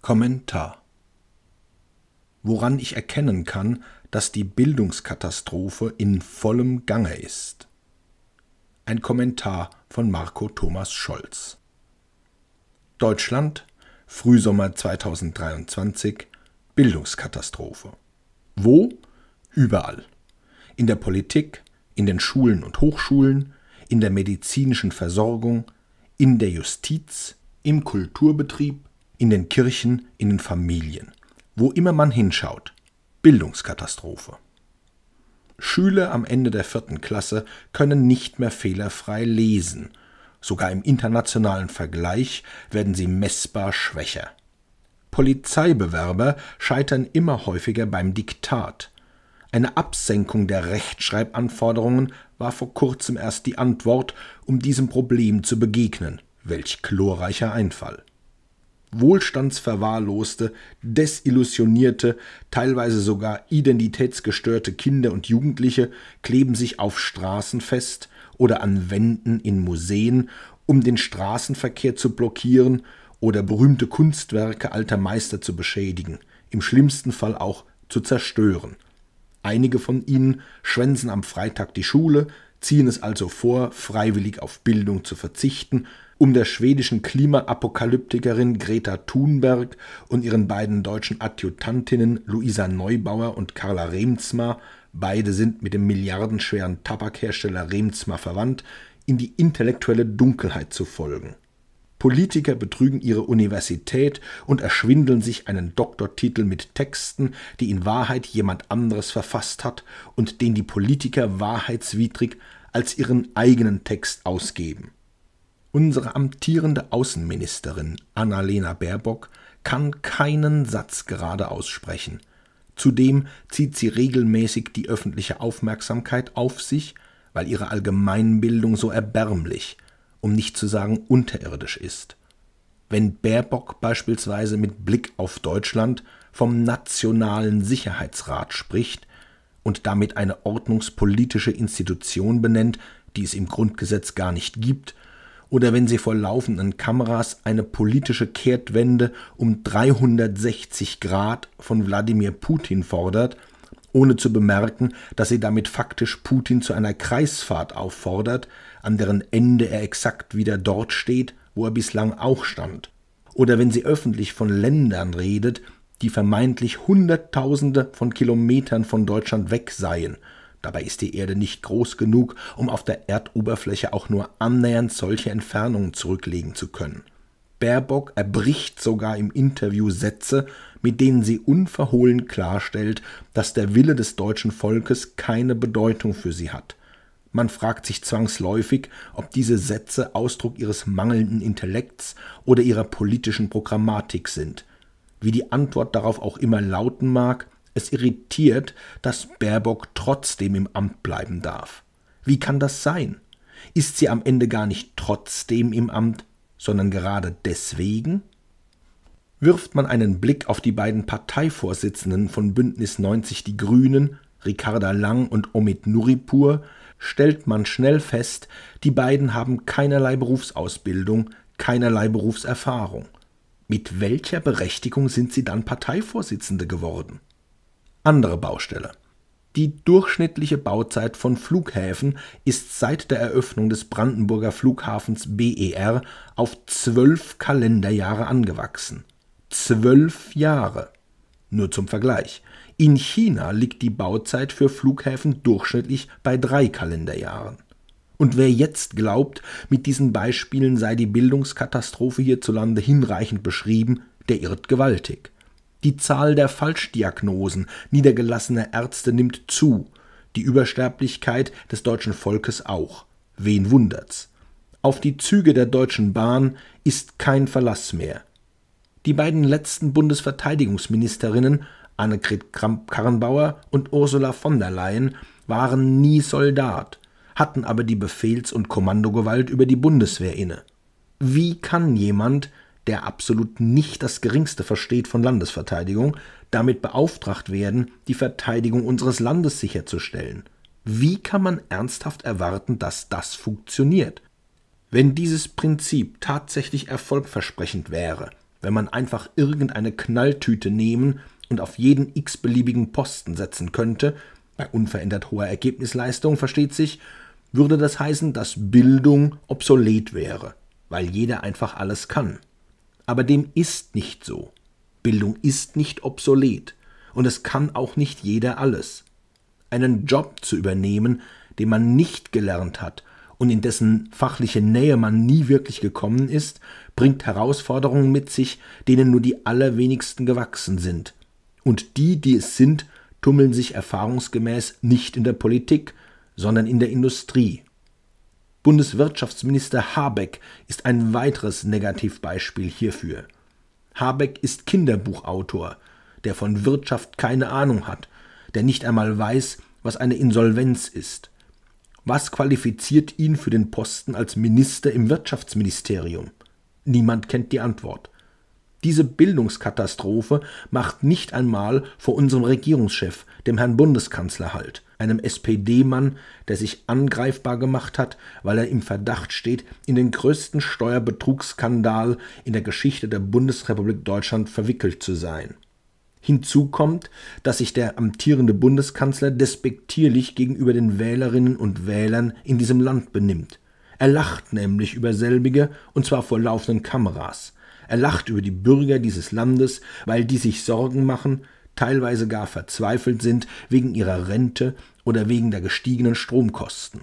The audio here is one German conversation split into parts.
Kommentar Woran ich erkennen kann, dass die Bildungskatastrophe in vollem Gange ist. Ein Kommentar von Marco Thomas Scholz. Deutschland, Frühsommer 2023, Bildungskatastrophe. Wo? Überall. In der Politik, in den Schulen und Hochschulen, in der medizinischen Versorgung, in der Justiz, im Kulturbetrieb, in den Kirchen, in den Familien. Wo immer man hinschaut. Bildungskatastrophe. Schüler am Ende der vierten Klasse können nicht mehr fehlerfrei lesen. Sogar im internationalen Vergleich werden sie messbar schwächer. Polizeibewerber scheitern immer häufiger beim Diktat. Eine Absenkung der Rechtschreibanforderungen war vor kurzem erst die Antwort, um diesem Problem zu begegnen. Welch glorreicher Einfall. Wohlstandsverwahrloste, desillusionierte, teilweise sogar identitätsgestörte Kinder und Jugendliche kleben sich auf Straßen fest oder an Wänden in Museen, um den Straßenverkehr zu blockieren oder berühmte Kunstwerke alter Meister zu beschädigen, im schlimmsten Fall auch zu zerstören. Einige von ihnen schwänzen am Freitag die Schule, ziehen es also vor, freiwillig auf Bildung zu verzichten, um der schwedischen Klimaapokalyptikerin Greta Thunberg und ihren beiden deutschen Adjutantinnen Luisa Neubauer und Carla Remzma, beide sind mit dem milliardenschweren Tabakhersteller Remzma verwandt, in die intellektuelle Dunkelheit zu folgen. Politiker betrügen ihre Universität und erschwindeln sich einen Doktortitel mit Texten, die in Wahrheit jemand anderes verfasst hat und den die Politiker wahrheitswidrig als ihren eigenen Text ausgeben. Unsere amtierende Außenministerin Annalena Baerbock kann keinen Satz gerade aussprechen. Zudem zieht sie regelmäßig die öffentliche Aufmerksamkeit auf sich, weil ihre Allgemeinbildung so erbärmlich – um nicht zu sagen unterirdisch ist. Wenn Baerbock beispielsweise mit Blick auf Deutschland vom Nationalen Sicherheitsrat spricht und damit eine ordnungspolitische Institution benennt, die es im Grundgesetz gar nicht gibt, oder wenn sie vor laufenden Kameras eine politische Kehrtwende um 360 Grad von Wladimir Putin fordert, ohne zu bemerken, dass sie damit faktisch Putin zu einer Kreisfahrt auffordert, an deren Ende er exakt wieder dort steht, wo er bislang auch stand. Oder wenn sie öffentlich von Ländern redet, die vermeintlich Hunderttausende von Kilometern von Deutschland weg seien. Dabei ist die Erde nicht groß genug, um auf der Erdoberfläche auch nur annähernd solche Entfernungen zurücklegen zu können. Baerbock erbricht sogar im Interview Sätze, mit denen sie unverhohlen klarstellt, dass der Wille des deutschen Volkes keine Bedeutung für sie hat. Man fragt sich zwangsläufig, ob diese Sätze Ausdruck ihres mangelnden Intellekts oder ihrer politischen Programmatik sind. Wie die Antwort darauf auch immer lauten mag, es irritiert, dass Baerbock trotzdem im Amt bleiben darf. Wie kann das sein? Ist sie am Ende gar nicht trotzdem im Amt? sondern gerade deswegen? Wirft man einen Blick auf die beiden Parteivorsitzenden von Bündnis 90 Die Grünen, Ricarda Lang und Omid Nuripur, stellt man schnell fest, die beiden haben keinerlei Berufsausbildung, keinerlei Berufserfahrung. Mit welcher Berechtigung sind sie dann Parteivorsitzende geworden? Andere Baustelle. Die durchschnittliche Bauzeit von Flughäfen ist seit der Eröffnung des Brandenburger Flughafens BER auf zwölf Kalenderjahre angewachsen. Zwölf Jahre. Nur zum Vergleich. In China liegt die Bauzeit für Flughäfen durchschnittlich bei drei Kalenderjahren. Und wer jetzt glaubt, mit diesen Beispielen sei die Bildungskatastrophe hierzulande hinreichend beschrieben, der irrt gewaltig. Die Zahl der Falschdiagnosen niedergelassener Ärzte nimmt zu, die Übersterblichkeit des deutschen Volkes auch. Wen wundert's? Auf die Züge der Deutschen Bahn ist kein Verlass mehr. Die beiden letzten Bundesverteidigungsministerinnen, Annegret Kramp-Karrenbauer und Ursula von der Leyen, waren nie Soldat, hatten aber die Befehls- und Kommandogewalt über die Bundeswehr inne. Wie kann jemand, der absolut nicht das geringste versteht von Landesverteidigung, damit beauftragt werden, die Verteidigung unseres Landes sicherzustellen. Wie kann man ernsthaft erwarten, dass das funktioniert? Wenn dieses Prinzip tatsächlich erfolgversprechend wäre, wenn man einfach irgendeine Knalltüte nehmen und auf jeden x-beliebigen Posten setzen könnte, bei unverändert hoher Ergebnisleistung versteht sich, würde das heißen, dass Bildung obsolet wäre, weil jeder einfach alles kann. Aber dem ist nicht so. Bildung ist nicht obsolet und es kann auch nicht jeder alles. Einen Job zu übernehmen, den man nicht gelernt hat und in dessen fachliche Nähe man nie wirklich gekommen ist, bringt Herausforderungen mit sich, denen nur die allerwenigsten gewachsen sind. Und die, die es sind, tummeln sich erfahrungsgemäß nicht in der Politik, sondern in der Industrie Bundeswirtschaftsminister Habeck ist ein weiteres Negativbeispiel hierfür. Habeck ist Kinderbuchautor, der von Wirtschaft keine Ahnung hat, der nicht einmal weiß, was eine Insolvenz ist. Was qualifiziert ihn für den Posten als Minister im Wirtschaftsministerium? Niemand kennt die Antwort. Diese Bildungskatastrophe macht nicht einmal vor unserem Regierungschef, dem Herrn Bundeskanzler, Halt, einem SPD-Mann, der sich angreifbar gemacht hat, weil er im Verdacht steht, in den größten Steuerbetrugsskandal in der Geschichte der Bundesrepublik Deutschland verwickelt zu sein. Hinzu kommt, dass sich der amtierende Bundeskanzler despektierlich gegenüber den Wählerinnen und Wählern in diesem Land benimmt. Er lacht nämlich über selbige, und zwar vor laufenden Kameras. Er lacht über die Bürger dieses Landes, weil die sich Sorgen machen, teilweise gar verzweifelt sind wegen ihrer Rente oder wegen der gestiegenen Stromkosten.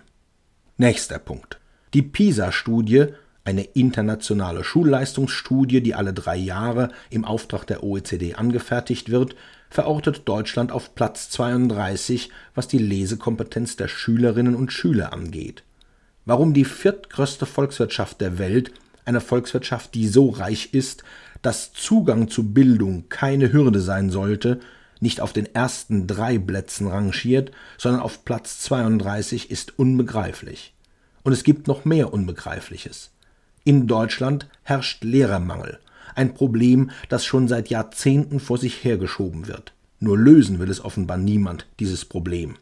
Nächster Punkt. Die PISA-Studie, eine internationale Schulleistungsstudie, die alle drei Jahre im Auftrag der OECD angefertigt wird, verortet Deutschland auf Platz 32, was die Lesekompetenz der Schülerinnen und Schüler angeht. Warum die viertgrößte Volkswirtschaft der Welt einer Volkswirtschaft, die so reich ist, dass Zugang zu Bildung keine Hürde sein sollte, nicht auf den ersten drei Plätzen rangiert, sondern auf Platz 32 ist unbegreiflich. Und es gibt noch mehr Unbegreifliches. In Deutschland herrscht Lehrermangel, ein Problem, das schon seit Jahrzehnten vor sich hergeschoben wird. Nur lösen will es offenbar niemand, dieses Problem.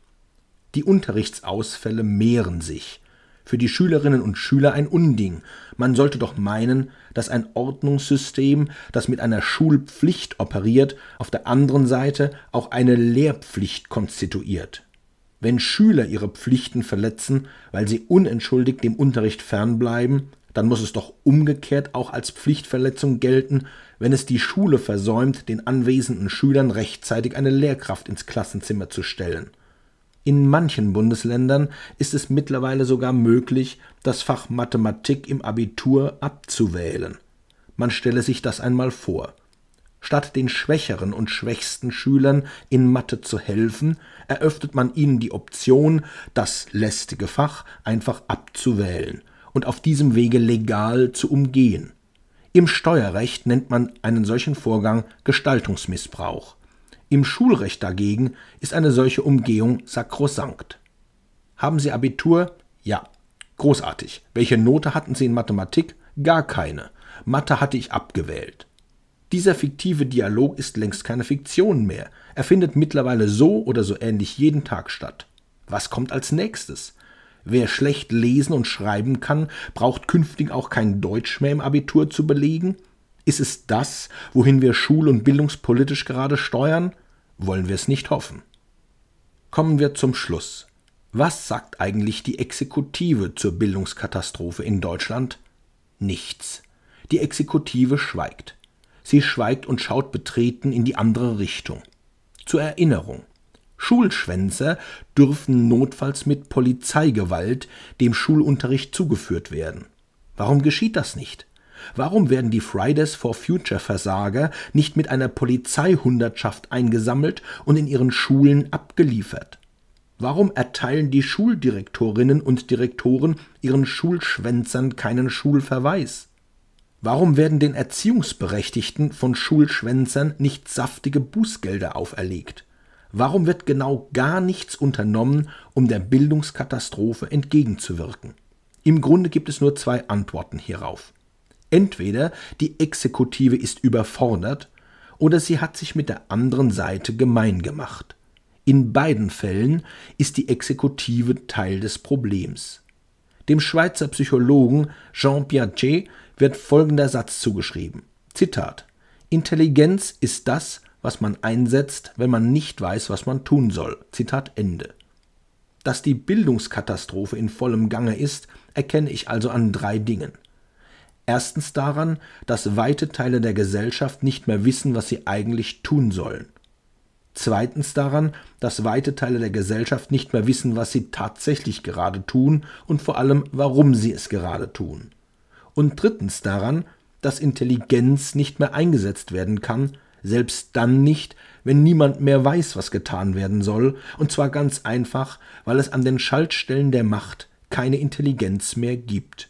Die Unterrichtsausfälle mehren sich für die Schülerinnen und Schüler ein Unding. Man sollte doch meinen, dass ein Ordnungssystem, das mit einer Schulpflicht operiert, auf der anderen Seite auch eine Lehrpflicht konstituiert. Wenn Schüler ihre Pflichten verletzen, weil sie unentschuldigt dem Unterricht fernbleiben, dann muss es doch umgekehrt auch als Pflichtverletzung gelten, wenn es die Schule versäumt, den anwesenden Schülern rechtzeitig eine Lehrkraft ins Klassenzimmer zu stellen. In manchen Bundesländern ist es mittlerweile sogar möglich, das Fach Mathematik im Abitur abzuwählen. Man stelle sich das einmal vor. Statt den schwächeren und schwächsten Schülern in Mathe zu helfen, eröffnet man ihnen die Option, das lästige Fach einfach abzuwählen und auf diesem Wege legal zu umgehen. Im Steuerrecht nennt man einen solchen Vorgang Gestaltungsmissbrauch. Im Schulrecht dagegen ist eine solche Umgehung sakrosankt. Haben Sie Abitur? Ja. Großartig. Welche Note hatten Sie in Mathematik? Gar keine. Mathe hatte ich abgewählt. Dieser fiktive Dialog ist längst keine Fiktion mehr. Er findet mittlerweile so oder so ähnlich jeden Tag statt. Was kommt als nächstes? Wer schlecht lesen und schreiben kann, braucht künftig auch kein Deutsch mehr im Abitur zu belegen? Ist es das, wohin wir schul- und bildungspolitisch gerade steuern? Wollen wir es nicht hoffen. Kommen wir zum Schluss. Was sagt eigentlich die Exekutive zur Bildungskatastrophe in Deutschland? Nichts. Die Exekutive schweigt. Sie schweigt und schaut betreten in die andere Richtung. Zur Erinnerung. Schulschwänzer dürfen notfalls mit Polizeigewalt dem Schulunterricht zugeführt werden. Warum geschieht das nicht? Warum werden die Fridays for Future Versager nicht mit einer Polizeihundertschaft eingesammelt und in ihren Schulen abgeliefert? Warum erteilen die Schuldirektorinnen und Direktoren ihren Schulschwänzern keinen Schulverweis? Warum werden den Erziehungsberechtigten von Schulschwänzern nicht saftige Bußgelder auferlegt? Warum wird genau gar nichts unternommen, um der Bildungskatastrophe entgegenzuwirken? Im Grunde gibt es nur zwei Antworten hierauf. Entweder die Exekutive ist überfordert oder sie hat sich mit der anderen Seite gemein gemacht. In beiden Fällen ist die Exekutive Teil des Problems. Dem Schweizer Psychologen Jean Piaget wird folgender Satz zugeschrieben. Zitat Intelligenz ist das, was man einsetzt, wenn man nicht weiß, was man tun soll. Zitat Ende. Dass die Bildungskatastrophe in vollem Gange ist, erkenne ich also an drei Dingen. Erstens daran, dass weite Teile der Gesellschaft nicht mehr wissen, was sie eigentlich tun sollen. Zweitens daran, dass weite Teile der Gesellschaft nicht mehr wissen, was sie tatsächlich gerade tun und vor allem, warum sie es gerade tun. Und drittens daran, dass Intelligenz nicht mehr eingesetzt werden kann, selbst dann nicht, wenn niemand mehr weiß, was getan werden soll, und zwar ganz einfach, weil es an den Schaltstellen der Macht keine Intelligenz mehr gibt.